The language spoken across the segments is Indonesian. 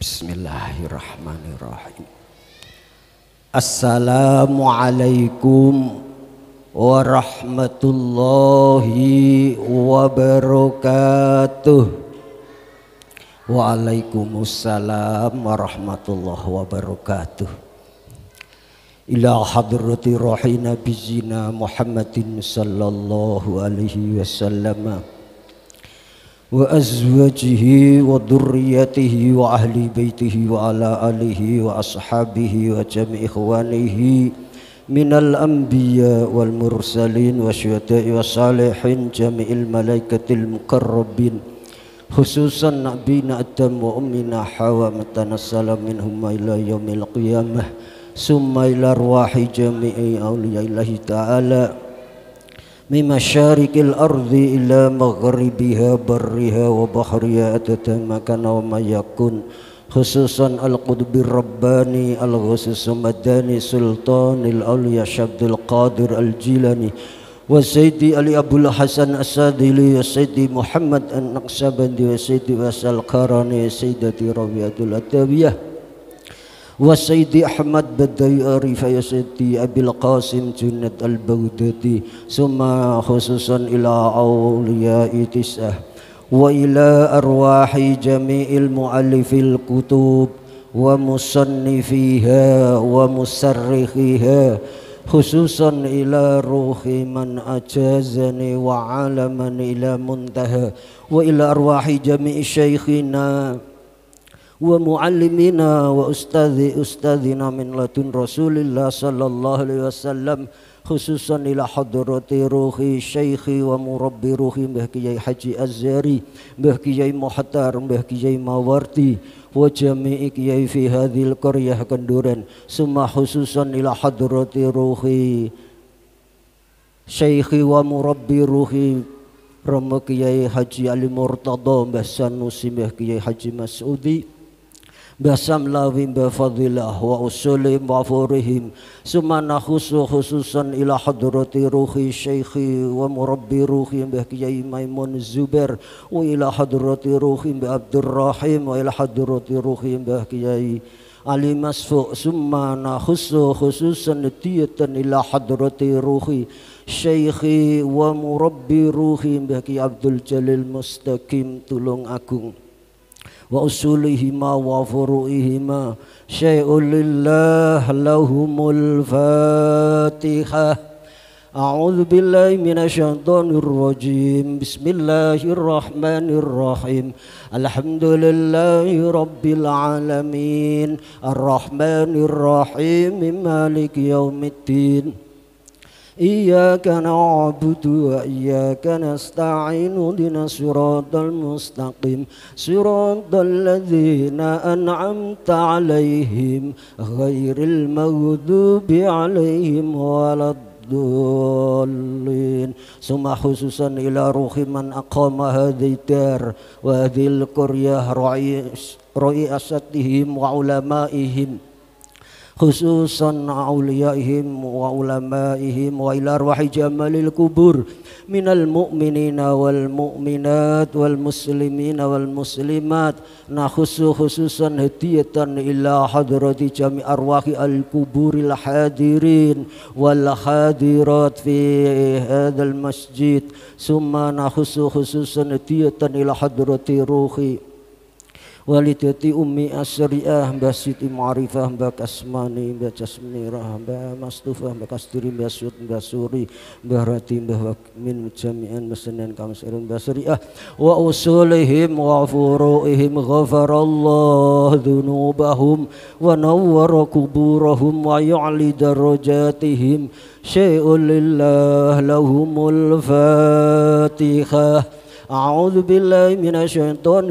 Bismillahirrahmanirrahim. Assalamualaikum warahmatullahi wabarakatuh. Waalaikumsalam warahmatullahi wabarakatuh. Ila hadrati rohina bizina Muhammadin sallallahu alaihi wasallam. وأزواجه وذريته وأهل بيته وعلى آله وأصحابه وجميع إخوانه من الأنبياء والمرسلين والشهداء والصالحين جميع الملائكة المقربين خصوصا نبينا آدم وأمنا حواء السلام منهما إلى يوم القيامة ثم إلى أرواح جميع أولياء الله تعالى من مشارق الأرض إلى مغربها برها وبحرها أتتمكن وما يكون خصوصا القدب الرباني الغصص مداني سلطان الأولياء شبد القادر الجيلاني وسيدي علي أبو الحسن السادلي وسيدي محمد النقشبندي وسيدي وسال القرني سيدتي ربيعة الأدبية وسيدي أحمد بدياري فيا سيدي أبي القاسم جند البغدادي ثم خصوصا إلى أولياء تسعة وإلى أرواح جميع المؤلف الكتب ومصنفيها ومسرخيها خصوصا إلى روح من أجازني وعالما إلى منتهى وإلى أرواح جميع شيخنا wa muallimina wa ustadhi ustadhina min latun Rasulillah sallallahu alaihi wasallam khususan ila hadrati ruhi syaikhi wa murabbi rohi Mbah Kiai Haji Azhari Mbah Kiai Muhtar Mbah Kiai Mawardi wa jami'i kiai fi hadhil qaryah kenduren summa khususan ila hadrati ruhi syaikhi wa murabbi rohi Rama Kiai Haji Ali Murtada Mbah Sanusi Mbah Kiai Haji Mas'udi bisamlawin bifadillah wa usulim wa furihim sumana khusu khususan ila hadrati ruhi Sheikh wa murabbi ruhi bih kiai maimun zubair wa ila hadrati ruhi bi abdurrahim wa ila hadrati ruhi bih kiai Ali Masfu sumana khusu khususan tiyatan ila hadrati ruhi Sheikh wa murabbi ruhi bih Abdul Jalil Mustaqim tulung agung وأصولهما وفروعهما شيء لله لهم الفاتحة أعوذ بالله من الشيطان الرجيم بسم الله الرحمن الرحيم الحمد لله رب العالمين الرحمن الرحيم مالك يوم الدين إياك نعبد وإياك نستعين اهدنا صراط المستقيم صراط الذين أنعمت عليهم غير المغضوب عليهم ولا الضالين ثم خصوصا إلى روح من أقام هذه الدار وهذه القرية رئيس أسدهم وعلمائهم khususan awliyaihim wa ulamaihim wa ila arwahi jamalil kubur minal mu'minina wal mu'minat wal muslimina wal muslimat nah khusus khususan hadiyatan ila hadrati jami arwahi al kuburil hadirin wal hadirat fi hadzal masjid summa nah khusus khususan hadiyatan ila hadrati ruhi walidati ummi Asriyah mbah siti ma'rifah mbah kasmani mbah jasmirah mbah mastufah mbah kasturi mbah sud mbah suri mbah rati mbah wakmin jami'an Mbah kang sirun mbah sriah wa usulihim wa furuihim ghafarallah dhunubahum wa nawwara kuburahum wa yu'li darajatihim syai'un lillah lahumul fatihah أعوذ بالله من الشيطان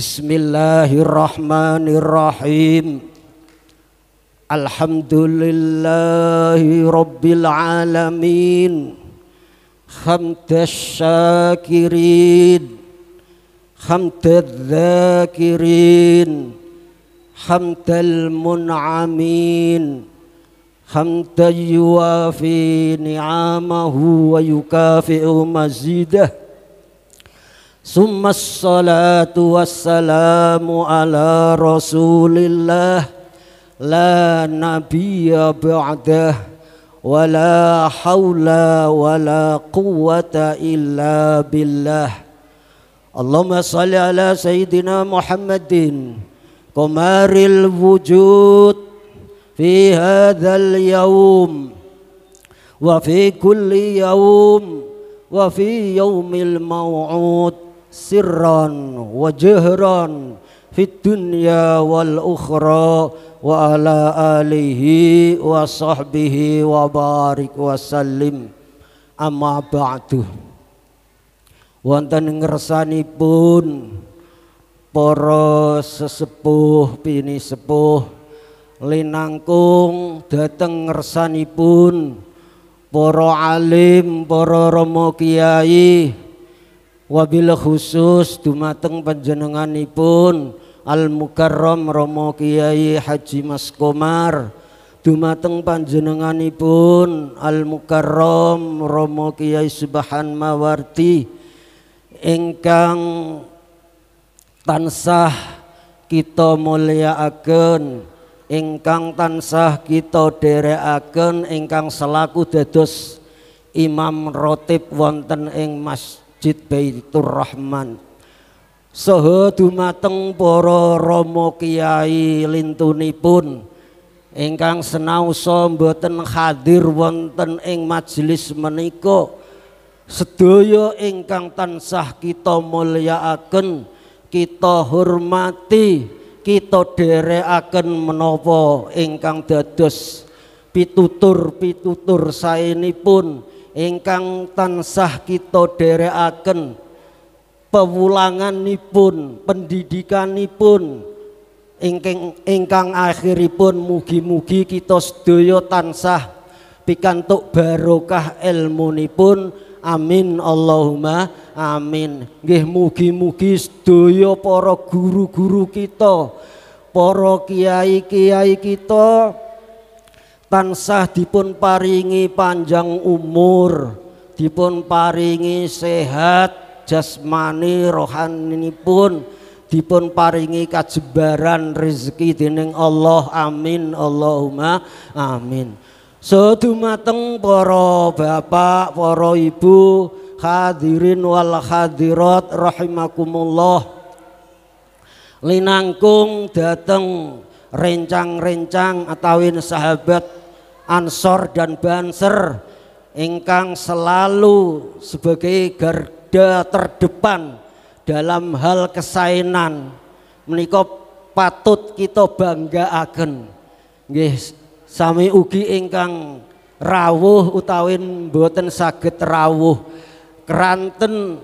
بسم الله الرحمن الرحيم الحمد لله رب العالمين خمت الشاكرين خمت الذاكرين خمت المنعمين خمت يوافي نعمه ويكافئ مزيده ثم الصلاة والسلام على رسول الله لا نبي بعده ولا حول ولا قوة إلا بالله اللهم صل على سيدنا محمد قمار الوجود في هذا اليوم وفي كل يوم وفي يوم الموعود sirron wa jahran fid dunya wal ukhra wa ala alihi wa sahbihi wa barik wa sallim amma ba'du wonten ngersanipun para sesepuh pini sepuh linangkung dhateng ngersanipun para alim para romo kiai wabil khusus dumateng panjenenganipun Al Mukarram Romo Kiai Haji Mas Komar dumateng panjenenganipun Al Mukarram Romo Kiai Subhan Mawarti ingkang tansah kita Agen ingkang tansah kita Agen ingkang selaku dados imam rotib wonten ing Mas Masjid Baitur Rahman Soho dumateng para romo Kiai lintunipun ingkang senau mboten hadir wonten ing majelis meniko, sedoyo ingkang tansah kita mulyakaken kita hormati kita dereaken menopo ingkang dados pitutur-pitutur saenipun ingkang tansah kita dereaken pewulanganipun pendidikanipun ingkang ingkang akhiripun mugi-mugi kita sedaya tansah pikantuk barokah ilmunipun amin Allahumma amin nggih mugi-mugi sedaya para guru-guru kita para kiai-kiai kita tansah dipun paringi panjang umur dipun paringi sehat jasmani rohani pun dipun paringi kajebaran rezeki dening Allah amin Allahumma amin sedumateng so, para bapak para ibu hadirin wal hadirat rahimakumullah linangkung dateng rencang-rencang atawin sahabat Ansor dan Banser ingkang selalu sebagai garda terdepan dalam hal kesainan menika patut kita bangga agen nggih sami ugi ingkang rawuh utawin boten saged rawuh keranten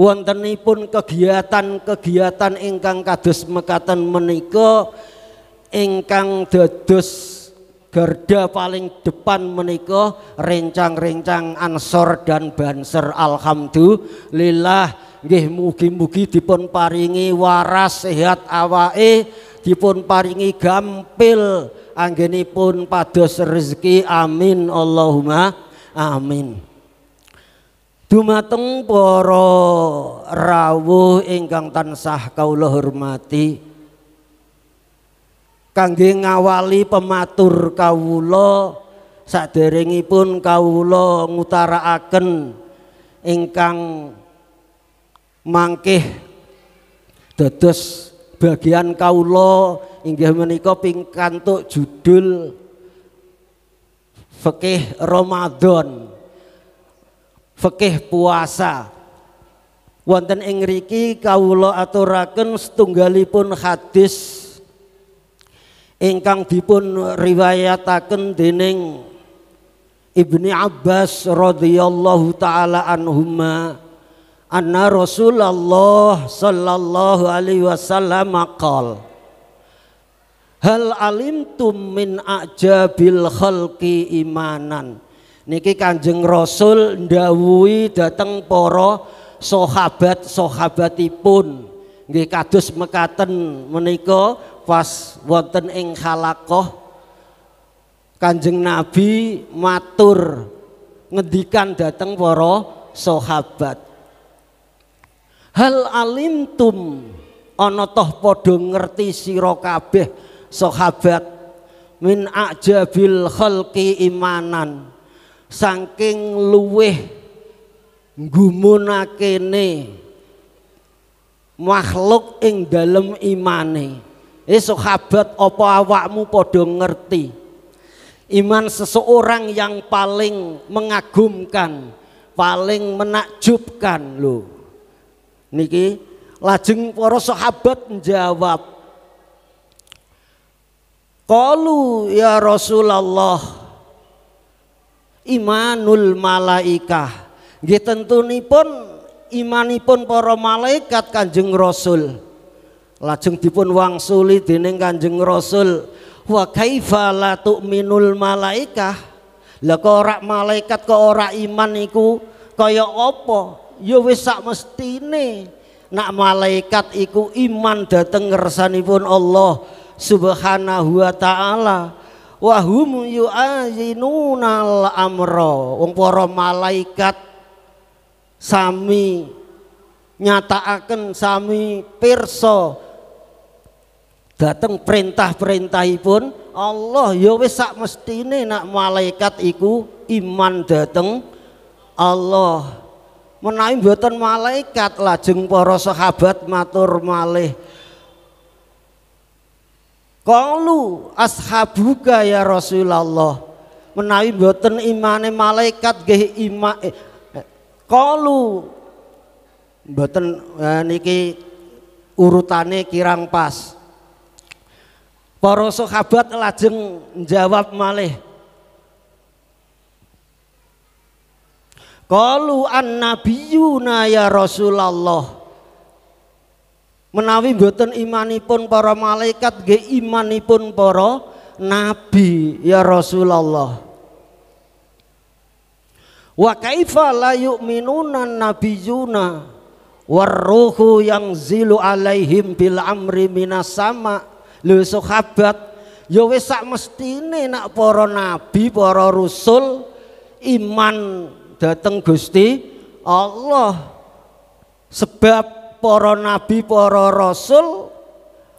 wontenipun kegiatan-kegiatan ingkang kados mekaten menika ingkang dados garda paling depan menikah rencang-rencang ansor dan banser alhamdulillah nggih mugi-mugi dipun paringi waras sehat awae dipun paringi gampil anggenipun pados rezeki amin Allahumma amin dumateng para rawuh ingkang tansah kawula hormati kangge ngawali pematur kawula saderengipun kawula ngutarakaken ingkang mangkih dados bagian kawula inggih menika pingkantuk judul fikih Ramadan fikih puasa wonten ing riki kawula aturaken setunggalipun hadis ingkang dipun riwayataken dening Ibni Abbas radhiyallahu taala anhuma anna Rasulullah sallallahu alaihi wasallam qala Hal alimtum min ajabil khalqi imanan. Niki Kanjeng Rasul ndawuhi dhateng para sahabat-sahabatipun nggih kados mekaten menika pas wonten ing halakoh Kanjeng Nabi matur ngedikan dateng para sahabat. Hal alimtum ana toh padha ngerti sira kabeh sahabat min ajabil khalqi imanan saking luweh gumunakene makhluk ing dalem imane. Eh sahabat apa awakmu podo ngerti Iman seseorang yang paling mengagumkan Paling menakjubkan loh Niki lajeng para sahabat menjawab kalu ya Rasulullah Imanul malaikah Nggih pun imanipun para malaikat Kanjeng Rasul lajeng dipun wangsuli dening Kanjeng Rasul wa kaifa la tu'minul malaikah lah kok ora malaikat kok ora iman iku kaya apa ya wis sak mestine nak malaikat iku iman dateng ngersanipun Allah subhanahu wa ta'ala wahum yu'azinunal amro wong para malaikat sami nyataaken sami pirsa dateng perintah-perintahipun perintah Allah ya wis sak mestine nak malaikat iku iman dateng Allah menawi mboten malaikat lajeng para sahabat matur malih Kalu ashabuka ya Rasulullah menawi mboten imane malaikat nggih ima eh, kalu eh, mboten eh, niki urutane kirang pas Para sahabat lajeng jawab malih. Qalu annabiyuna ya Rasulullah. Menawi mboten imanipun para malaikat nggih imanipun para nabi ya Rasulullah. Wa kaifa la yu'minuna nabiyuna warruhu yang zilu alaihim bil amri minas sama' lho sahabat ya wis sak mestine nak para nabi para rasul iman dateng Gusti Allah sebab para nabi para rasul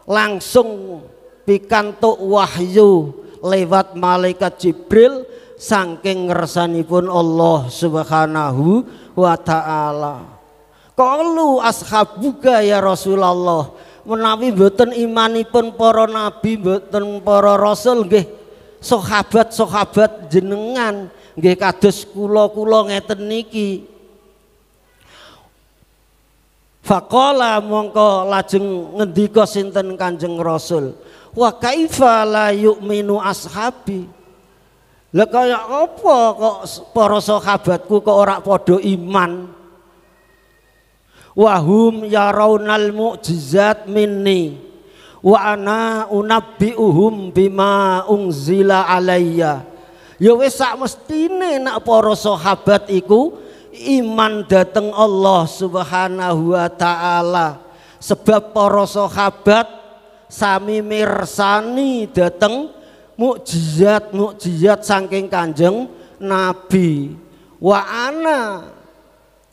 langsung pikantuk wahyu lewat malaikat Jibril saking ngersanipun Allah Subhanahu wa taala. Qalu ashabuka ya Rasulullah menawi boten imanipun para nabi boten para rasul nggih sahabat-sahabat jenengan nggih kados kula-kula ngeten niki Faqala mongko lajeng ngendika sinten Kanjeng Rasul wa kaifa la yu'minu ashabi Lah kaya apa kok para sahabatku kok ora padha iman wahum yarawnal mu'jizat minni wa ana unabbi'uhum bima unzila alayya ya wis sak mestine nak para sahabat iku iman dateng Allah Subhanahu wa taala sebab para sahabat sami mirsani dateng mukjizat mukjizat saking Kanjeng Nabi wa ana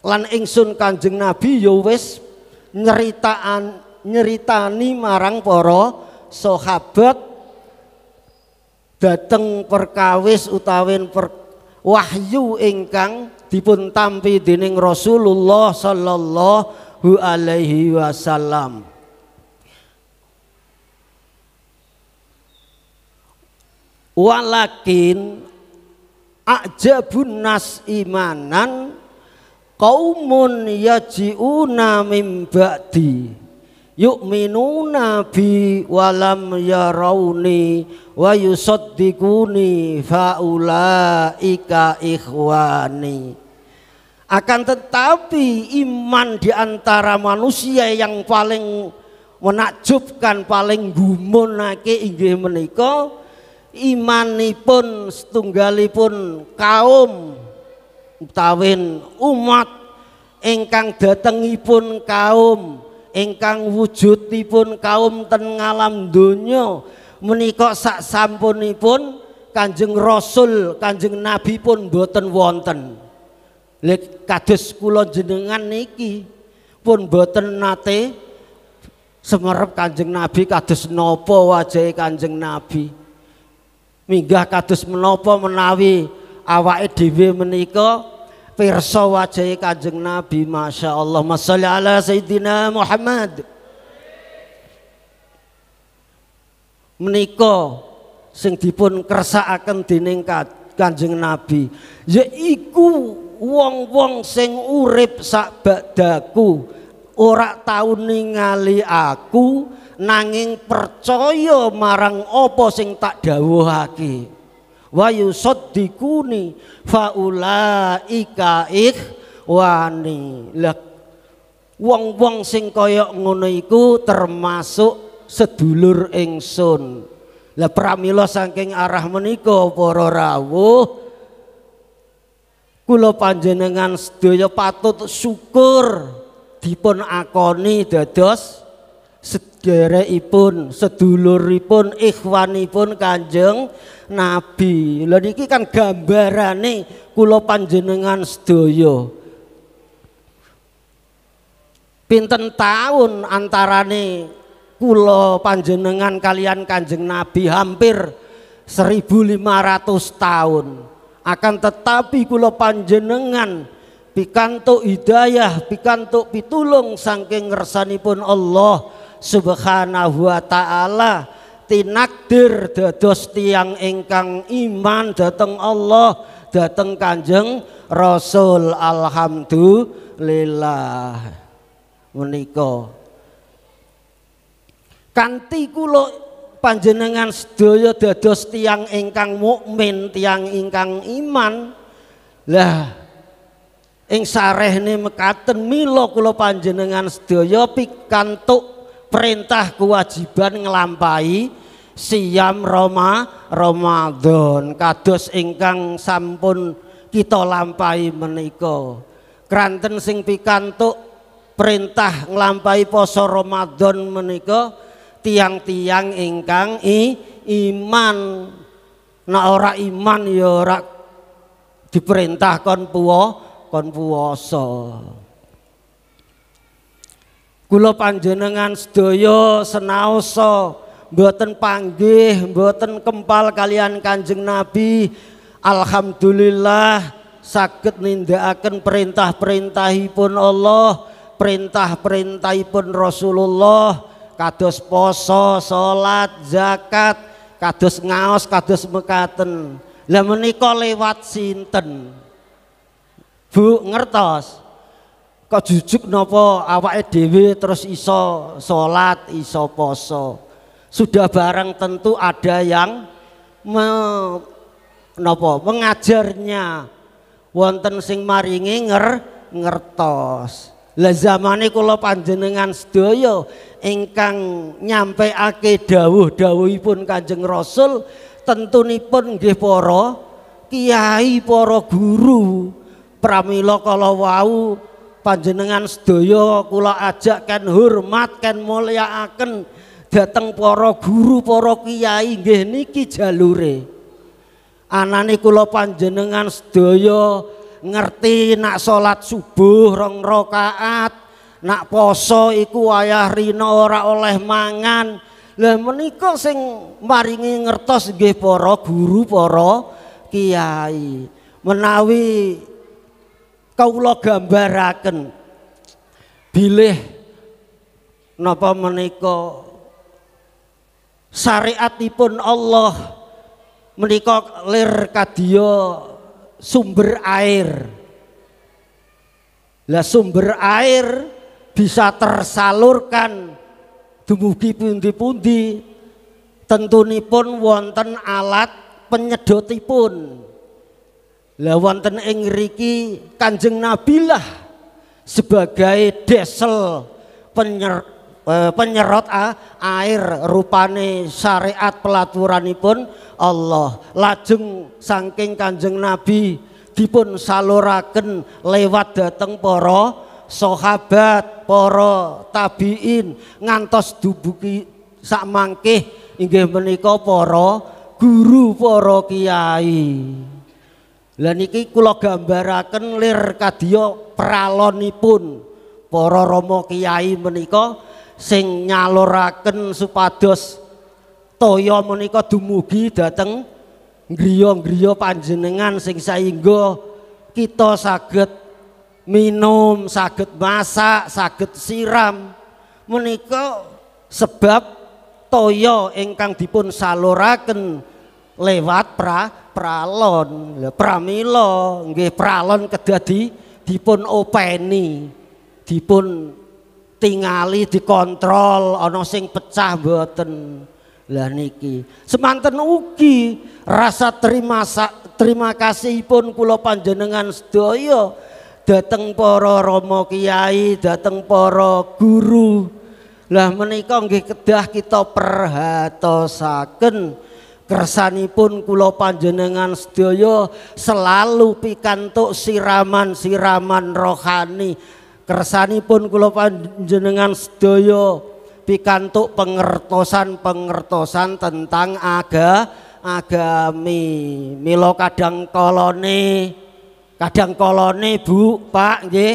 lan ingsun Kanjeng Nabi ya wis nyeritaan nyeritani marang para sahabat dateng perkawis utawin per, wahyu ingkang dipun tampi dening Rasulullah sallallahu alaihi wasallam walakin ajabun nas imanan qaumun yaji'una mim ba'di yu'minuna bi walam yarawni wa yusaddiquni faulaika ikhwani akan tetapi iman di antara manusia yang paling menakjubkan paling gumunake inggih menika imanipun setunggalipun kaum Tawin umat ingkang datengipun kaum ingkang wujudipun kaum ten ngalam donya menika sak sampunipun Kanjeng Rasul Kanjeng Nabi pun boten wonten lek kados kula jenengan niki pun boten nate semerep Kanjeng Nabi kados nopo wajahe Kanjeng Nabi minggah kados menopo menawi awake dhewe menika pirsa wajahe Kanjeng Nabi Masya Allah Masya ala Sayyidina Muhammad menika sing dipun kersakaken dening Kanjeng Nabi yaiku wong-wong sing urip sak badaku ora tau ningali aku nanging percaya marang apa sing tak dawuhake wa yusaddiquni fa ulaika ikhwani lah wong-wong sing kaya ngono iku termasuk sedulur ingsun lah pramila saking arah menika para rawuh kula panjenengan sedaya patut syukur dipun akoni dados sedulur sederekipun, seduluripun, ikhwanipun Kanjeng Nabi. Lha niki kan gambaran gambarane kula panjenengan sedaya. Pinten tahun antara antarane kula panjenengan kalian Kanjeng Nabi hampir 1500 tahun. Akan tetapi kula panjenengan pikanto hidayah, pikantuk pitulung saking ngersanipun Allah Subhanahu wa taala tinakdir dados tiang ingkang iman dateng Allah dateng Kanjeng Rasul alhamdulillah meniko. Kanti kula panjenengan sedaya dados tiang ingkang mukmin, tiang ingkang iman. Lah ing sarehne mekaten milo kulo panjenengan sedaya pikantuk perintah kewajiban ngelampai siam Roma Ramadan kados ingkang sampun kita lampai meniko keranten sing pikantuk perintah nglampahi poso Ramadan meniko tiang-tiang ingkang i, iman nek nah, ora iman ya ora diperintah kon puwa kon puasa Kulo panjenengan sedoyo senauso mboten panggih, mboten kempal kalian Kanjeng Nabi. Alhamdulillah sakit ninda akan perintah-perintahipun Allah, perintah-perintahipun Rasulullah kados poso, solat zakat, kados ngaos, kados mekaten. Lah menikah lewat sinten? Bu ngertos kok jujuk nopo awak dhewe terus iso solat iso poso. Sudah barang tentu ada yang me, nopo mengajarnya wonten sing maringi nger ngertos. Lah zamane kula panjenengan sedaya ingkang ake dawuh-dawuhipun Kanjeng Rasul tentunipun nggih para kiai, para guru. Pramila kala wau panjenengan sedaya kula ajakkan ken hormat ken mulyakaken dhateng para guru para kiai nggih niki jalure anane kula panjenengan sedaya ngerti nak salat subuh rong rakaat nak poso iku wayah rina ora oleh mangan lah menika sing maringi ngertos nggih para guru para kiai menawi kawula gambaraken bilih napa menika syariatipun Allah menika lir kadya sumber air. Lah sumber air bisa tersalurkan dumugi pundi-pundi tentunipun wonten alat penyedotipun. Lah wonten ing Kanjeng Nabilah sebagai desel penyer, eh, penyerot air rupane syariat pelaturanipun Allah. Lajeng saking Kanjeng Nabi dipun saluraken lewat dateng poro sahabat, poro tabiin ngantos dubuki sak mangkeh inggih menika poro guru poro kiai. Lah niki kula gambaraken lir kadya pralonipun para Rama Kiai menika sing nyaluraken supados toya menika dumugi dhateng griya-griya panjenengan sing saengga kita saged minum, saged masak, saged siram menika sebab toya ingkang dipun saluraken lewat pra pralon, pramila nggih pralon kedadi dipun openi, dipun tingali dikontrol ana sing pecah mboten. Lah niki semanten ugi rasa terima terima kasihipun kula panjenengan sedaya dateng para romo kiai, dateng para guru. Lah menika nggih kedah kita perhatosaken Kersanipun kula panjenengan sedaya selalu pikantuk siraman-siraman rohani. Kersanipun kula panjenengan sedaya pikantuk pengertosan-pengertosan tentang aga agami. milo kadang kolone kadang kolone Bu, Pak nggih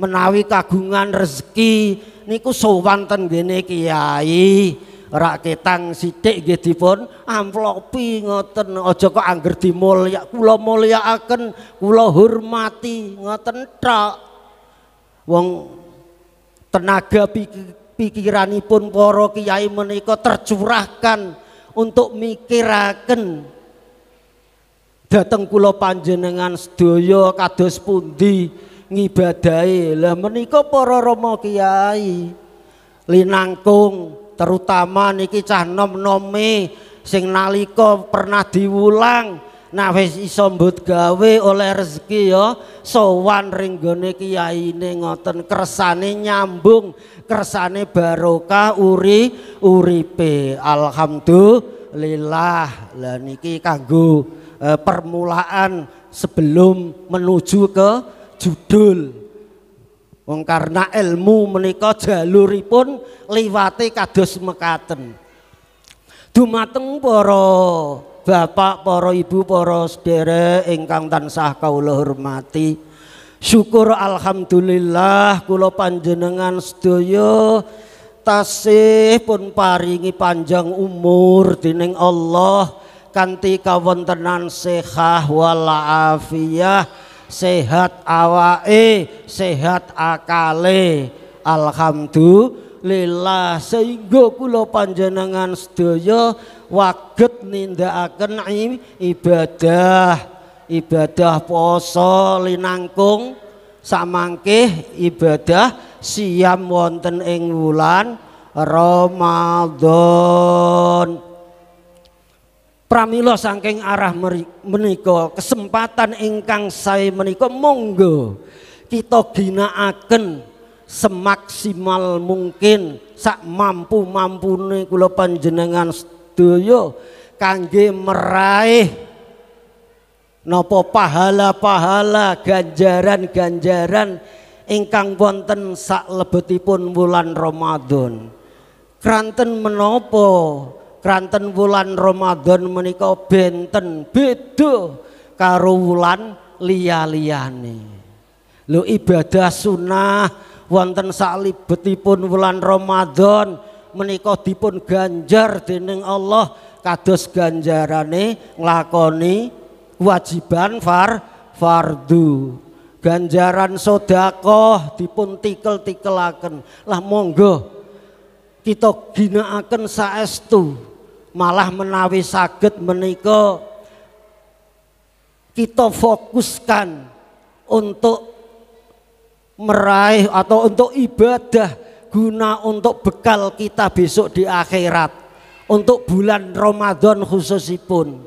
menawi kagungan rezeki niku sowan ten kiai raketang sithik nggih dipun amplopi ngoten aja kok angger dimulya kula mulyakaken kula hormati ngoten tok wong tenaga pikiranipun para kiai menika tercurahkan untuk mikiraken dateng kula panjenengan sedaya kados pundi ngibadahi lah menika para rama kiai linangkung terutama niki cah nom nomi sing nalika pernah diwulang nah wis iso mbut gawe oleh rezeki ya sowan ringgone kiyaine ngoten kersane nyambung kersane barokah uri uripe alhamdulillah lah niki kanggo eh, permulaan sebelum menuju ke judul Wong karena ilmu menika jaluripun liwate kados mekaten. Dumateng para bapak, para ibu, para sedherek ingkang tansah kawula hormati. Syukur alhamdulillah kula panjenengan sedaya tasih pun paringi panjang umur dening Allah kanthi kawontenan sehat walafiah sehat awae sehat akale alhamdulillah sehingga kula panjenengan sedaya waget nindakaken ibadah ibadah poso linangkung samangke ibadah siam wonten ing wulan Ramadan Pramila saking arah menika kesempatan ingkang saya menika monggo kita ginakaken semaksimal mungkin sak mampu-mampune kula panjenengan sedaya kangge meraih nopo pahala-pahala ganjaran-ganjaran ingkang wonten sak lebetipun wulan Ramadan. Kranten menopo Ranten wulan Ramadan menika benten beda karo wulan liya-liyane. Lho ibadah sunnah wonten salibetipun wulan Ramadan menika dipun ganjar dening Allah kados ganjarane nglakoni kewajiban far fardu. Ganjaran sedekah dipun tikel-tikelaken. Lah monggo kita ginakaken saestu malah menawi saged menika kita fokuskan untuk meraih atau untuk ibadah guna untuk bekal kita besok di akhirat untuk bulan Ramadan khususipun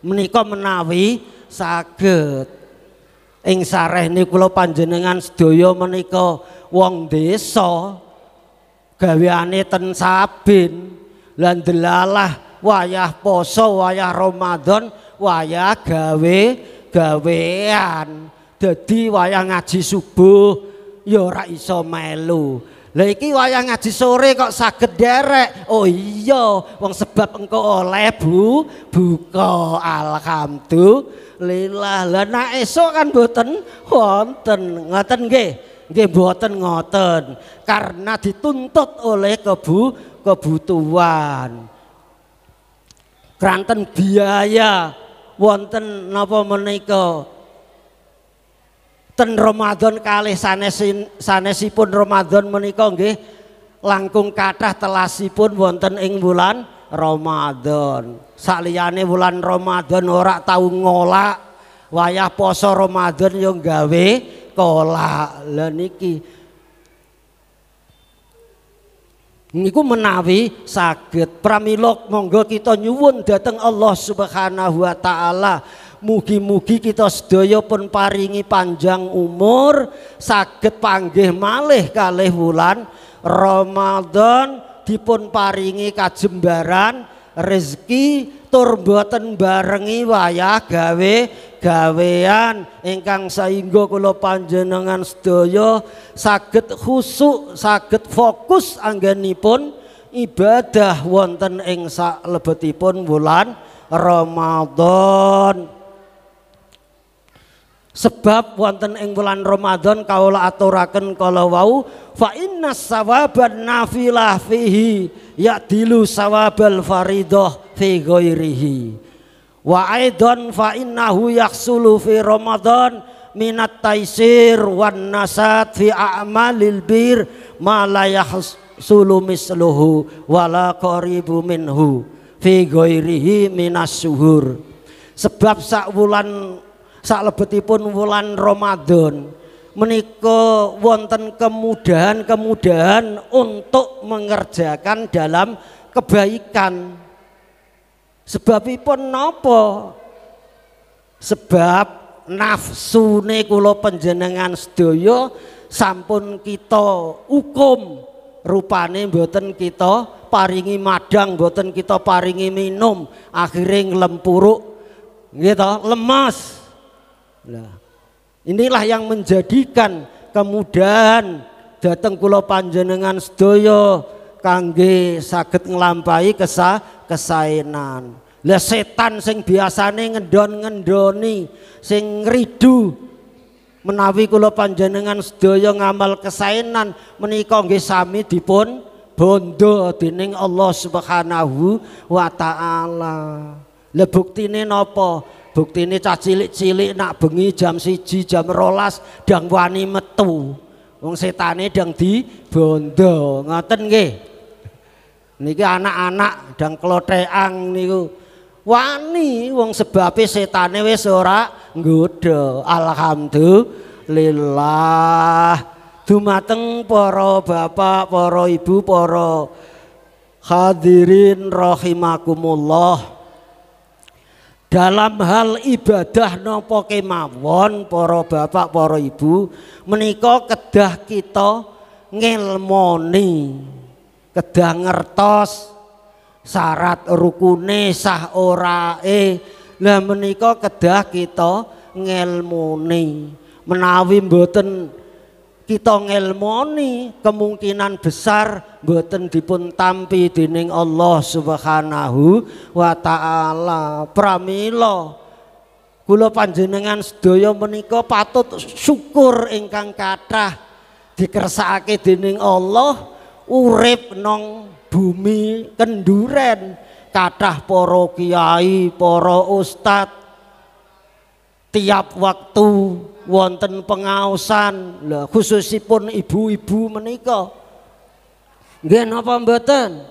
menika menawi saged ing sarehne kula panjenengan sedaya menika wong desa gaweane ten saben lan delalah wayah poso, wayah Ramadan, wayah gawe gawean. Dadi wayah ngaji subuh ya ora iso melu. Lah iki wayah ngaji sore kok saged derek. Oh iya, wong sebab engko oleh Bu buka. Alhamdulillah. Lah nek esuk kan boten wonten. Ngoten nggih. Nggih mboten ngoten. Karena dituntut oleh kebu kebutuhan. Kranten biaya wonten napa menika ten Ramadan kalih sanesin sanesipun Ramadan menika nggih langkung kathah telasipun wonten ing wulan Ramadan. Saliyane wulan Ramadan ora tau ngolak wayah poso Ramadan yo gawe kolak. Lah niki niku menawi saged pramilok monggo kita nyuwun dateng Allah Subhanahu wa taala mugi-mugi kita sedaya pun paringi panjang umur saged panggih malih kalih wulan Ramadan dipun paringi kajembaran rezeki tur boten barengi wayah gawe gawean ingkang saingga kula panjenengan sedaya saged khusuk saged fokus anggenipun ibadah wonten ing salebetipun wulan Ramadan Sebab wonten ing bulan Ramadan kaula aturaken kala wau fa inna sawaban nafilah fihi dilu sawabal faridah fi ghairihi. Wa aidan fa innahu yahsulu fi Ramadan minat taisir wan nasat fi a'malil bir ma la yahsulu misluhu wala qaribu minhu fi ghairihi minas suhur. Sebab sak wulan saat lebetipun wulan Ramadan menika wonten kemudahan-kemudahan untuk mengerjakan dalam kebaikan sebabipun nopo sebab nafsu kula panjenengan sedaya sampun kita hukum rupane mboten kita paringi madang mboten kita paringi minum akhirnya lempuruk gitu, lemas Nah, inilah yang menjadikan kemudahan datang kula panjenengan Sedoyo kangge sakit nglampahi kesa kesainan Lah setan sing biasane ngendon-ngendoni, sing ridu menawi kula panjenengan Sedoyo ngamal kesainan menikah nggih sami dipun bondo dening Allah Subhanahu wa taala. Lah buktine napa? bukti ini cah cilik-cilik nak bengi jam siji jam rolas dang wani metu wong setane dang di bondo ngoten nggih niki anak-anak dang kloteang niku wani wong sebabe setane wis ora nggodha alhamdulillah dumateng para bapak para ibu para hadirin rahimakumullah dalam hal ibadah nopo kemawon para bapak para ibu menika kedah kita ngelmoni kedah ngertos syarat rukune sah orae lah menika kedah kita ngelmoni menawi mboten kita ngelmoni kemungkinan besar boten dipun tampi dening Allah Subhanahu wa taala. Pramila kula panjenengan sedaya menika patut syukur ingkang kathah dikersakake dening Allah urip nong bumi kenduren kathah para kiai, para ustadz tiap waktu wonten pengaosan lah khususipun ibu-ibu menikah, nggih apa mboten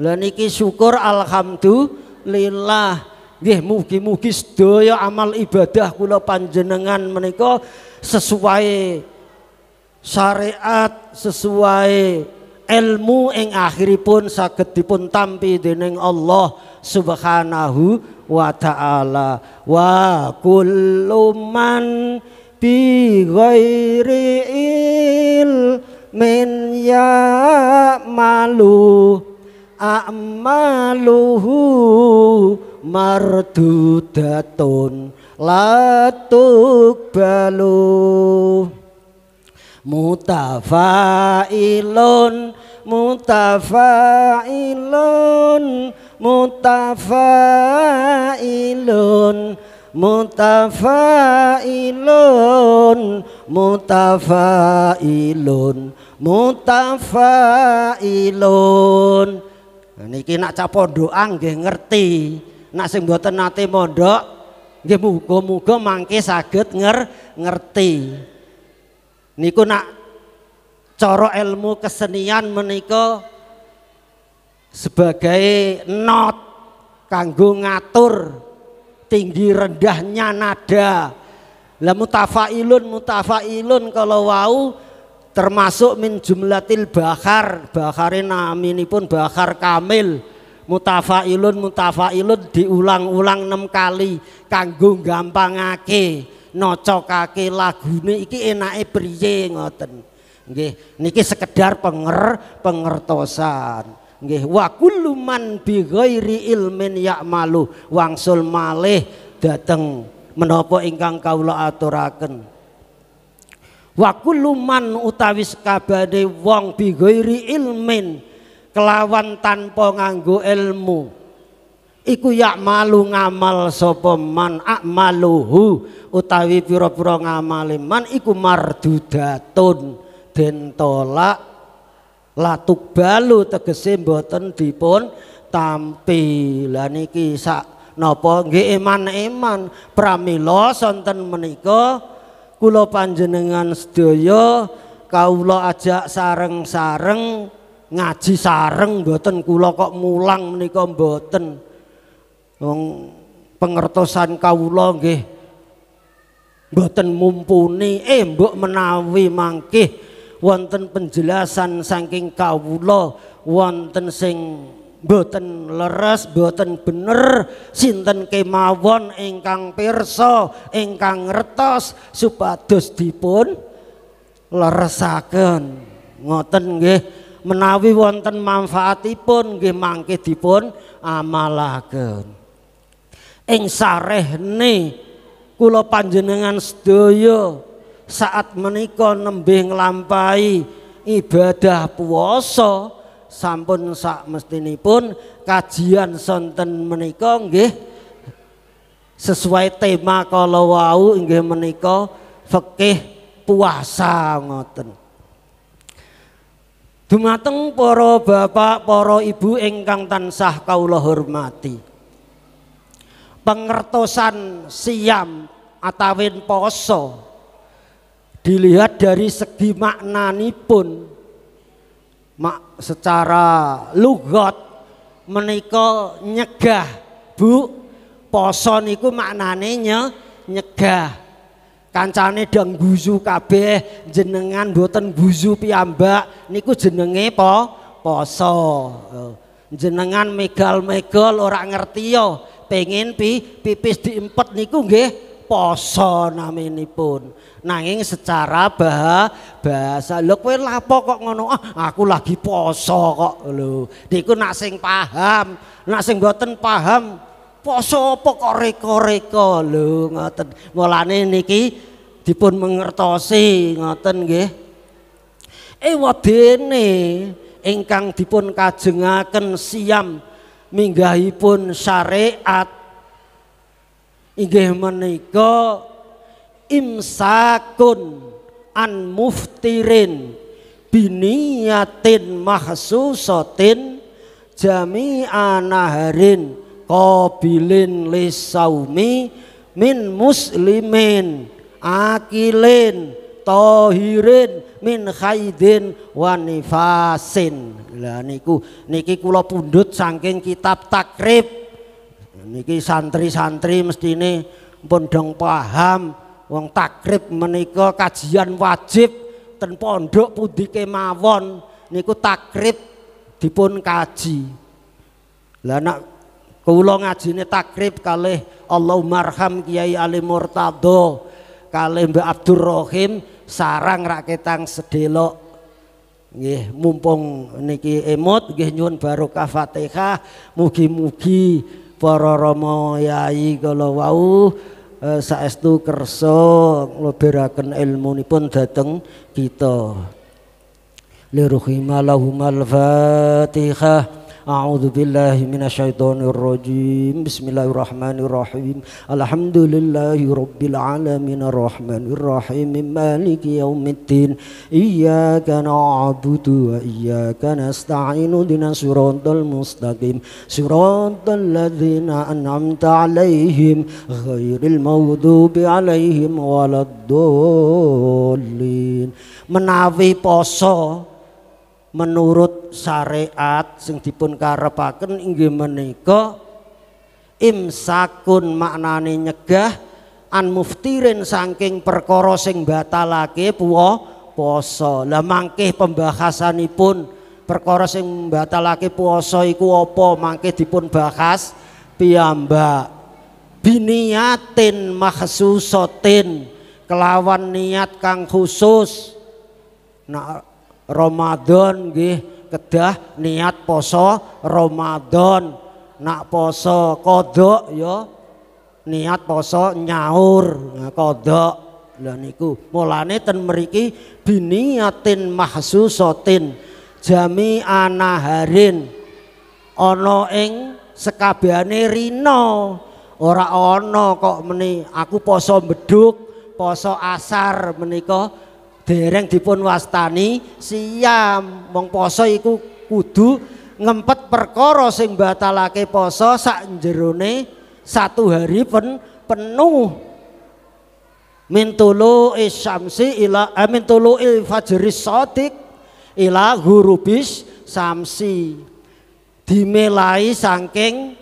lah niki syukur alhamdulillah gih mugi-mugi sedaya amal ibadah kula panjenengan menikah sesuai syariat sesuai ilmu ing akhiripun saged dipun tampi dening Allah Subhanahu wa taala wa kullu man bi ghairi ilmin ya malu a'maluhu mardudatun latuk balu mutafailun mutafailun mutafailun mutafailun mutafailun mutafailun niki nak cah doa nggih ngerti nak sing mboten nate mondok nggih muga-muga mangke saged ngerti niku nak Coro ilmu kesenian meniko sebagai not kanggo ngatur tinggi rendahnya nada lah mutafailun mutafailun kalau wau termasuk min jumlatil bakar bakarin pun bakar kamil mutafailun mutafailun diulang-ulang enam kali kanggo gampangake nocokake lagune iki enake priye ngoten Nggih, niki sekedar penger pengertosan. Nggih, wa kullu man bi ghairi ilmin ya'malu wangsul malih dateng menopo ingkang kawula aturaken. Wa kullu man utawi sakabehane wong bi ghairi ilmin kelawan tanpa nganggo ilmu. Iku malu ngamal sapa man maluhu utawi pira-pira ngamale man iku mardudatun den tolak latuk balu tegese mboten dipun tampi lah niki sak nopo nggih iman-iman pramila sonten menika kula panjenengan sedaya kawula ajak sareng-sareng ngaji sareng mboten kula kok mulang menika mboten wong pengertosan kawula nggih mboten mumpuni eh mbok menawi mangkih wonten penjelasan saking kawula wonten sing boten leres boten bener sinten kemawon ingkang pirsa ingkang ngertos supados dipun leresaken ngoten nggih menawi wonten manfaatipun nggih mangke dipun amalaken ing sarehne kula panjenengan sedaya saat menika nembe nglampahi ibadah puasa sampun sak mestinipun kajian sonten menika nggih sesuai tema kala wau enggih menika fikih puasa ngoten Dumateng para bapak, para ibu ingkang tansah kaulah hormati. Pengertosan siam atawin poso dilihat dari segi pun mak secara lugat menika nyegah Bu poso niku maknane nye, nyegah kancane dang guzu kabeh jenengan boten guzu piyambak niku jenenge po poso eh, jenengan megal-megal orang ngerti yo pengen pi, pipis diempet niku nggih poso naminipun. Nanging secara bah bahasa lho kowe lapo kok ngono? Ah, aku lagi poso kok lho. Niku nak sing paham, nak sing boten paham poso apa kok reka-reka lho ngoten. Mulane niki dipun mengertosi ngoten nggih. Ewadene ingkang dipun kajengaken siam minggahipun syariat inggih menika imsakun an muftirin biniyatin mahsusatin jami'a naharin qabilin lisaumi min muslimin akilin tohirin min khaidin wanifasin lah niku niki kula pundhut saking kitab takrib niki santri-santri mesti ini pun dong paham wong takrib menika kajian wajib ten pondok pundi kemawon niku takrib dipun kaji lah nak kula ngajine takrib kalih Allah marham Kiai Ali Murtado kalih Mbak Abdur Rohim sarang raketang sedelo nggih mumpung niki emot nggih nyuwun barokah Fatihah mugi-mugi para romo yai kala wau eh, saestu kersa ngleberaken ilmunipun dhateng kita liruhima lahumal fatihah أعوذ بالله من الشيطان الرجيم بسم الله الرحمن الرحيم الحمد لله رب العالمين الرحمن الرحيم مالك يوم الدين إياك نعبد وإياك نستعين دين صراط المستقيم صراط الذين أنعمت عليهم غير المغضوب عليهم ولا الضالين menawi poso menurut syariat sing dipun karepaken inggih menika imsakun maknane nyegah an muftirin saking perkara sing batalake puo puasa. Lah mangke pembahasanipun perkara sing batalake puasa iku apa mangke dipun bahas piyambak. Biniatin makhsusatin kelawan niat kang khusus. nak Ramadan nggih kedah niat poso Ramadan nak poso kodok ya niat poso nyaur kodok lah niku mulane ten meriki biniatin mahsusotin jami anaharin ono ing sekabiane rino ora ono kok meni aku poso beduk poso asar menikah dereng dipun wastani siam mong poso iku kudu ngempet perkara sing batalake poso sak jerone satu hari pen, penuh mintulu isyamsi ila eh, mintulu il fajris sotik ila hurubis samsi dimelai saking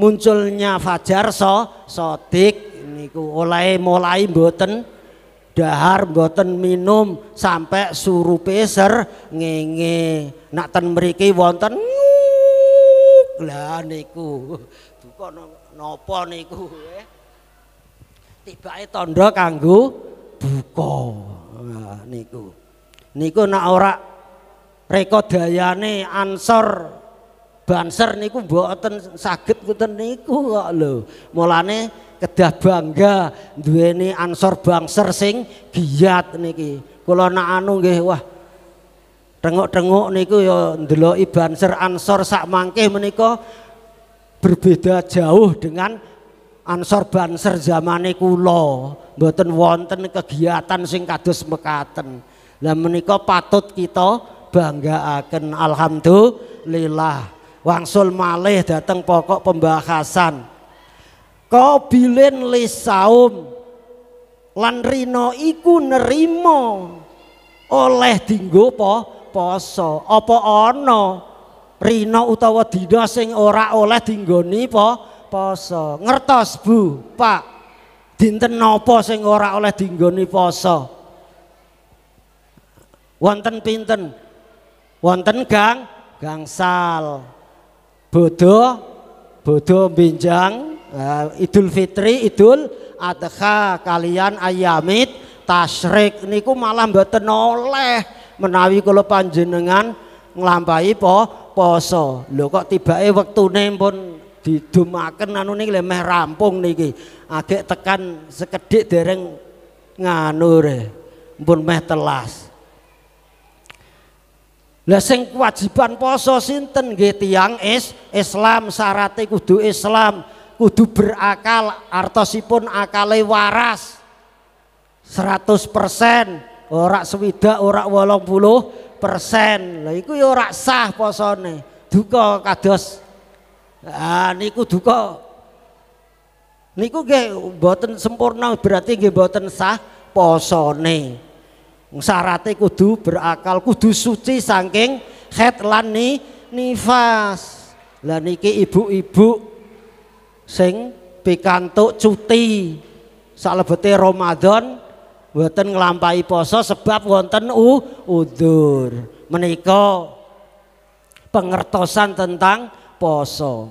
munculnya fajar so sotik niku oleh mulai mboten dahar boten minum sampai suruh peser ngenge nak ten mriki wonten lah niku duka napa niku eh. tibake tandha kanggo buka nah, niku niku nak ora reka dayane ansor banser niku mboten saged ngoten niku kok lho mulane kedah bangga ini ansor bangser sing giat niki. Kula nak anu nggih wah tengok-tengok niku ya ndeloki banser ansor sak mangke meniko berbeda jauh dengan ansor banser zamane kula. Mboten wonten kegiatan sing kados mekaten. Lah meniko patut kita bangga akan alhamdulillah. Wangsul malih dateng pokok pembahasan. Qabilin lisaum lan rino iku nerima oleh dinggo po, poso. Apa ana rino utawa dina sing ora oleh dinggoni po, poso. Ngertos Bu, Pak. Dinten napa sing ora oleh dinggoni poso? Wonten pinten? Wonten Gang gangsal. Bodho, bodho binjang uh, Idul Fitri, Idul Adha, kalian ayamit tasrik niku malah mboten oleh menawi kula panjenengan nglampahi po poso. Lho kok tibake wektune pun didumaken anu niki meh rampung niki. Agek tekan sekedhik dereng nganu re. Mpun meh telas. Lah sing kewajiban poso sinten nggih tiyang is Islam syarat kudu Islam kudu berakal artosipun akale waras 100% ora swidak ora 80% lha iku ya ora sah posone duka kados ah niku duka niku nggih mboten sempurna berarti nggih mboten sah posone syaratnya kudu berakal kudu suci saking head lan ni, nifas lah niki ibu-ibu sing pikantuk cuti salebete Ramadan mboten nglampahi poso sebab wonten u udur menika pengertosan tentang poso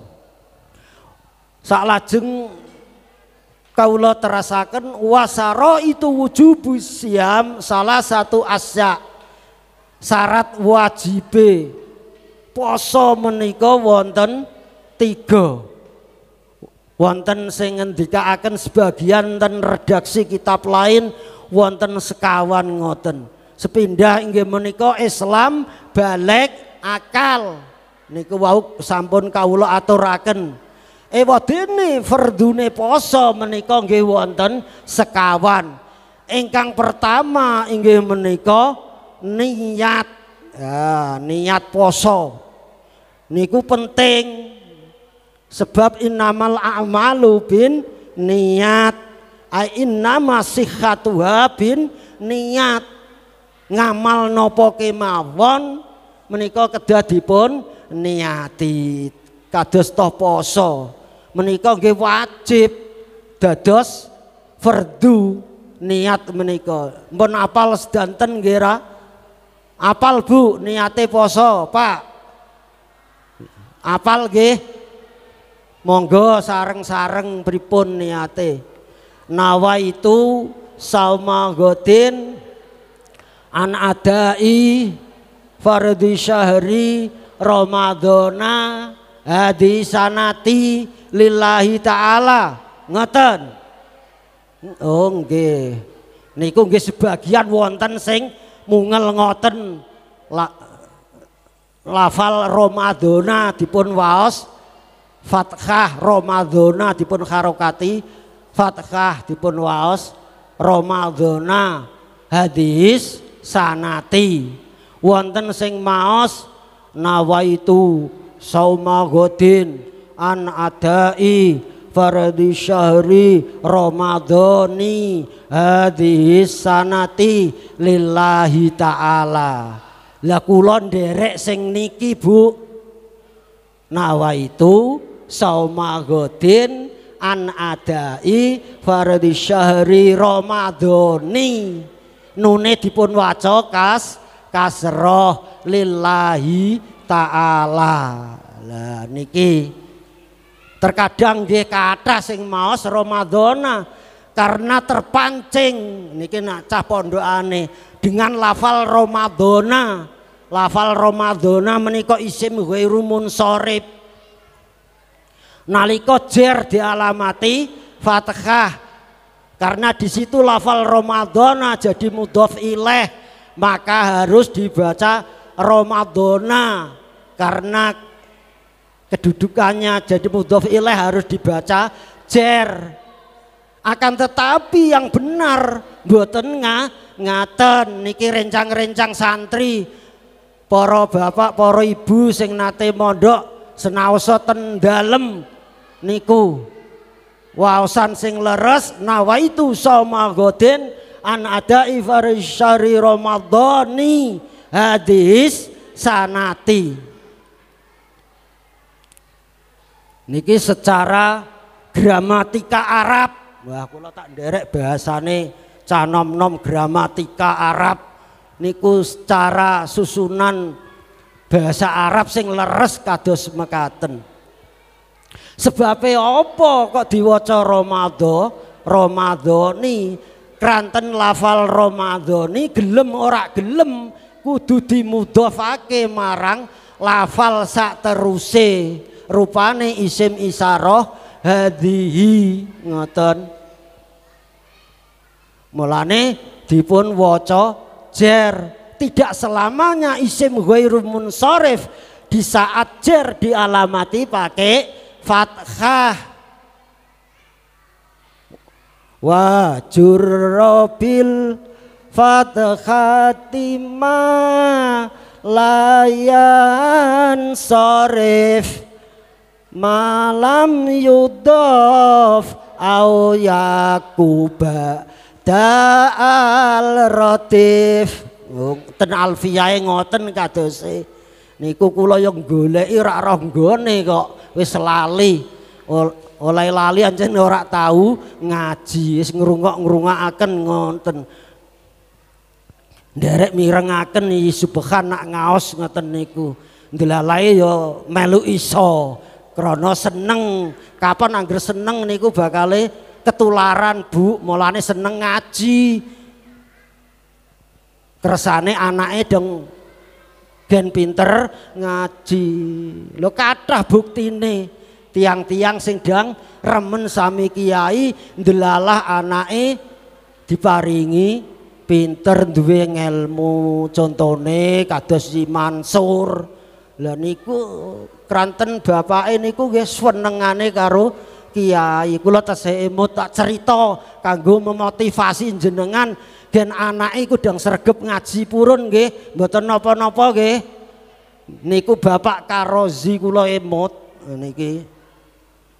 saklajeng kaulo terasaken wasaro itu wujub siam salah satu asya syarat wajib poso menika wonten tiga wonten sing ngendikaaken sebagian dan redaksi kitab lain wonten sekawan ngoten sepindah inggih menika Islam balik akal niku wau sampun kawula aturaken ewadene fardune poso menika nggih wonten sekawan ingkang pertama inggih menika niat ya, niat poso niku penting Sebab innamal a'malu bin niat. Ai innama sihatuha bin niat. Ngamal nopo kemawon menika kedadipun dipun niati. Kados toh poso menika nggih wajib dados verdu niat menika. Mpun apal sedanten nggih Apal Bu niate poso, Pak. Apal nggih? Monggo sareng-sareng pripun niate. itu sama godin an adai fardhi syahri ramadona hadi sanati lillahi taala. Ngoten. Oh nggih. Niku nggih sebagian wonten sing mungel ngoten la, lafal Ramadana dipun waos Fathah Romadona dipun harokati Fathah dipun waos Romadona hadis sanati wonten sing maos nawaitu sauma godin an adai faradi syahri ramadhani hadis sanati lillahi ta'ala lakulon kulon derek sing niki bu itu saumagodin an adai faradhi syahri ramadhani nune dipun waca kas kasroh lillahi ta'ala lah niki terkadang dia kata sing maos Ramadona karena terpancing niki nak cah pondoane dengan lafal Ramadona Lafal Romadona menika isim ghairu munsharif Nalika jer dialamati fathah karena di situ lafal Romadona jadi mudhof ilaih maka harus dibaca Romadona karena kedudukannya jadi mudhof ilaih harus dibaca jer akan tetapi yang benar buat tengah ngaten niki rencang-rencang santri para bapak, para ibu sing nate mondok senaosa ten dalem niku waosan sing leres nawaitu sama godin an ada ifarishari ramadhani hadis sanati niki secara gramatika Arab wah kula tak nderek bahasane canom-nom gramatika Arab niku secara susunan bahasa Arab sing leres kados mekaten. sebab apa kok diwaca Romado? Romadoni kranten lafal Romadoni gelem ora gelem kudu dimudhofake marang lafal sak teruse rupane isim isaroh hadihi ngoten mulane dipun waca jer tidak selamanya isim ghairu munsharif di saat jer dialamati pakai fathah wa jurrobil fathatima layan sorif malam yudof au yakuba da'al rotif ten yang ngoten si niku kula yo ira ora roh nggone kok wis lali oleh lali ancen ora tahu ngaji wis ngrungok-ngrungokaken ngonten nderek mirengaken subhan nak ngaos ngoten niku ndelalae yo ya melu iso krono seneng kapan angger seneng niku bakale ketularan bu mulane seneng ngaji kersane anaknya dong gen pinter ngaji lo bukti nih tiang-tiang sing remen sami kiai ndelalah anake diparingi pinter duwe ngelmu contone kados si Mansur lah niku kranten bapake niku nggih nengane karo Kiai, kula emut tak cerita kanggo memotivasi jenengan gen anake kudang sergep ngaji purun nggih, mboten napa-napa nggih. Niku bapak Karozi kula emut niki.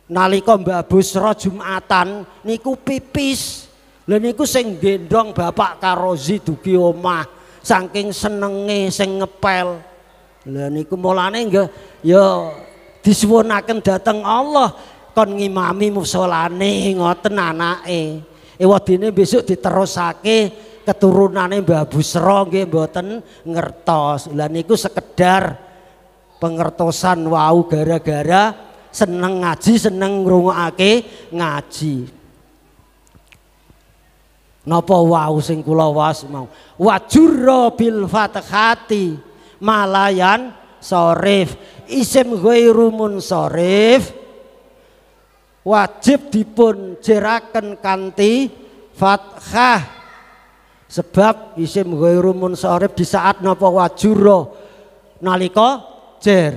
Nalika mbak Busra Jumatan niku pipis. Lha niku sing gendong bapak Karozi dugi omah saking senenge sing ngepel. Lha niku mulane nggih ya disuwunaken dateng Allah kon ngimami musolane ngoten anake ewadine eh, besok diterusake keturunane Mbah Busra nggih mboten ngertos lha niku sekedar pengertosan wau gara-gara seneng ngaji seneng ngrungokake ngaji napa wau sing kula was mau wajurra bil fathati malayan sorif isim ghairu munsorif wajib dipun jeraken kanti fathah sebab isim ghairu munsharif di saat napa wajura nalika jer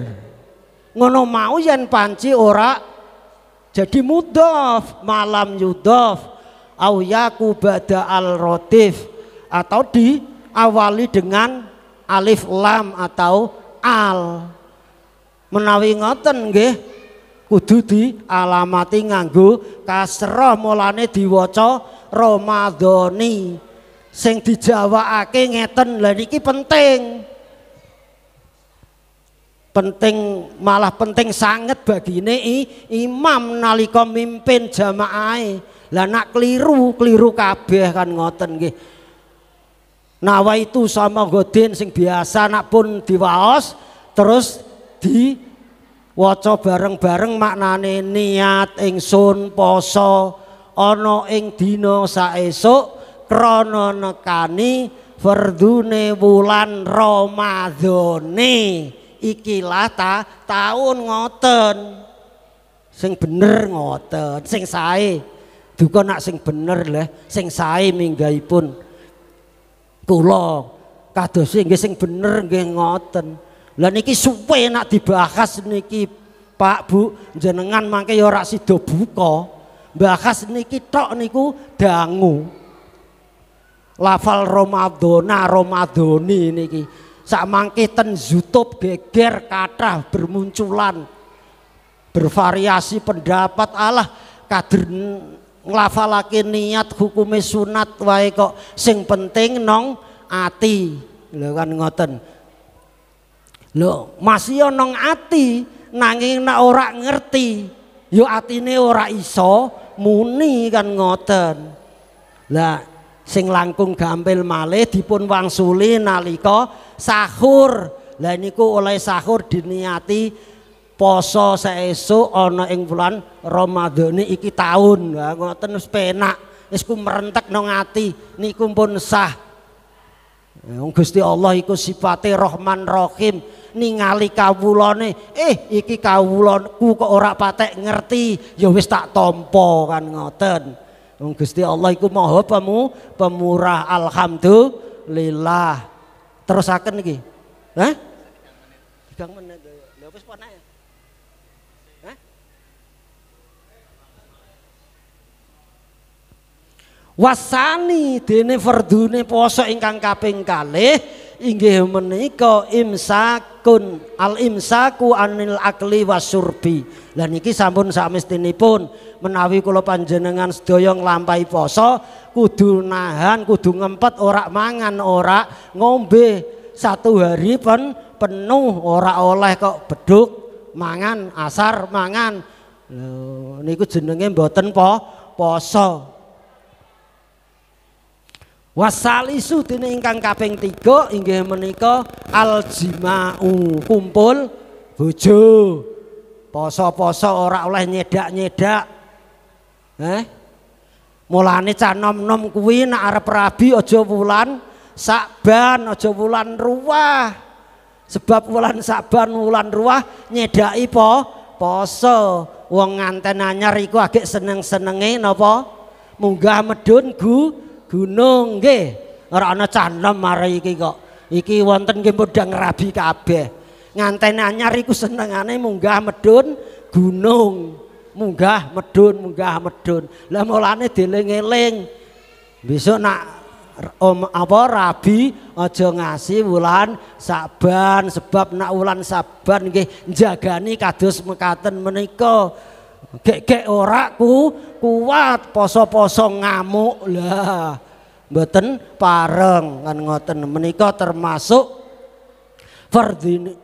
ngono mau yen panci ora jadi mudhof malam yudhof au bada al rotif atau diawali dengan alif lam atau al menawi ngoten nggih kudu dialamati nganggo kasrah mulane diwaca Ramadhani sing dijawakake ngeten lha niki penting penting malah penting sangat bagi ini imam nalika mimpin jamaah, lah nak keliru keliru kabeh kan ngoten nggih nawa itu sama godin sing biasa nak pun diwaos terus di waca bareng-bareng maknane niat ingsun poso ana ing dina saesuk krana nekani fardune wulan ramadhane Iki ta taun ngoten sing bener ngoten sing sae duka nak sing bener lho sing sae minggahipun kula kadose nggih sing bener nggih ngoten Lah niki suwe nak dibahas niki Pak Bu jenengan mangke ya ora sida buka. Bahas niki tok niku dangu. Lafal Ramadona, Ramadoni niki. Sak mangke ten YouTube geger kathah bermunculan. Bervariasi pendapat Allah kader nglafalake niat hukume sunat wae kok sing penting nong ati. Lho kan ngoten. Loh, masih nang ati nanging na ora ngerti ati atine ora iso muni kan ngoten. Lah sing langkung gampil malih dipun wangsuli nalika sahur. Lah niku oleh sahur diniati poso saesuk ana ing bulan Ramadhani iki tahun Lah ngoten wis penak. Wis ku merentek nang ati niku pun sah. Eh, Gusti Allah iku sifate Rahman Rahim ningali kawulane eh iki kawulanku kok ora patek ngerti ya wis tak tompo kan ngoten Wong Gusti Allah iku Maha pemu, pemurah alhamdulillah. Terusaken iki. Hah? Tigang menit. Lha wis ana Wasani dene fardune poso ingkang kaping kalih inggih menika imsakun al imsaku anil akli wasurbi lah niki sampun pun menawi kula panjenengan sedaya nglampahi poso kudu nahan kudu ngempet ora mangan ora ngombe satu hari pen penuh ora oleh kok beduk mangan asar mangan lho niku jenenge mboten po poso Wasalisu dene ingkang kaping 3 inggih menika aljimau kumpul bojo. Poso-poso ora oleh nyedak-nyedak. Eh? Mulane cah nom-nom kuwi nek arep rabi aja wulan Sakban aja wulan ruwah. Sebab wulan Sakban wulan ruwah nyedaki po poso. Wong nganten anyar iku agek seneng-senenge napa? Munggah medun gu gunung nggih ora ana canem mari iki kok iki wonten nggih podang rabi kabeh ngantene anyar iku senengane munggah medun gunung munggah medun munggah medun lah mulane dieling-eling besok nak om apa rabi aja ngasi wulan saban sebab nak wulan saban nggih jagani kados mekaten menika Gek-gek ora ku kuat poso-poso ngamuk lah. Mboten pareng kan ngoten menika termasuk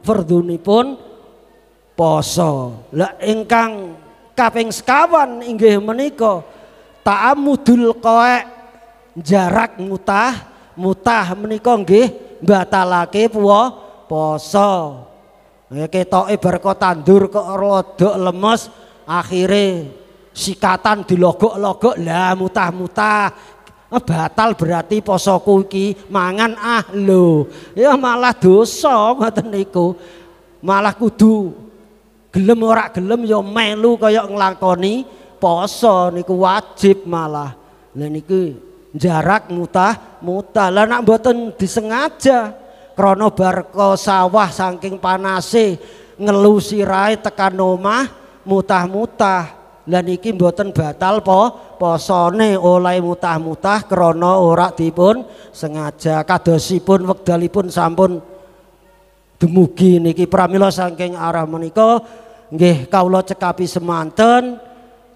farduni pun poso. Lah ingkang kaping sekawan inggih menika ta'amudul qae jarak mutah mutah menika nggih mbatalake puwa poso. Ya, ketoke bar kok tandur kok rodok lemes akhirnya sikatan dilogok-logok lah mutah-mutah batal berarti posoku iki mangan ah lho ya malah dosa ngoten niku malah kudu gelem ora gelem ya melu kaya nglakoni poso niku wajib malah lha niku jarak mutah mutah lah nak mboten disengaja krana barko sawah saking panase ngelusi rai tekan omah mutah-mutah dan iki mboten batal po posone oleh mutah-mutah krono ora dipun sengaja kadosipun wekdalipun sampun dumugi niki pramila saking arah menika nggih kawula cekapi semanten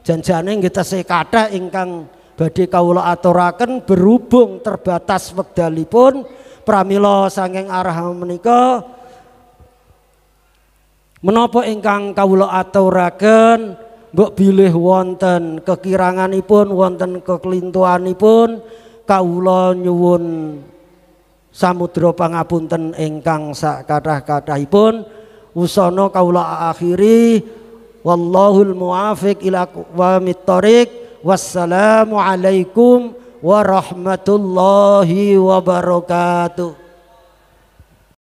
janjane nggih tesih kathah ingkang badhe kawula aturaken berhubung terbatas wekdalipun pramila saking arah menika Menopo ingkang kawula aturaken mbok bilih wonten kekiranganipun wonten kekelintuanipun, kawula nyuwun samudra pangapunten ingkang sak kathah-kathahipun usana kawula akhiri wallahu muwafiq ila aqwamit thoriq wassalamu alaikum warahmatullahi wabarakatuh